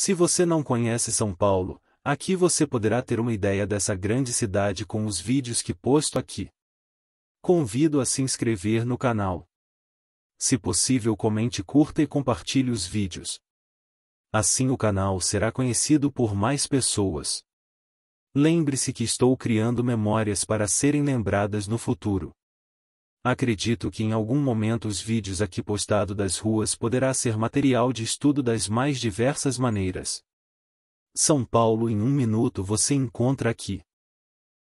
Se você não conhece São Paulo, aqui você poderá ter uma ideia dessa grande cidade com os vídeos que posto aqui. Convido a se inscrever no canal. Se possível, comente, curta e compartilhe os vídeos. Assim o canal será conhecido por mais pessoas. Lembre-se que estou criando memórias para serem lembradas no futuro. Acredito que em algum momento os vídeos aqui postado das ruas poderá ser material de estudo das mais diversas maneiras. São Paulo em um minuto você encontra aqui.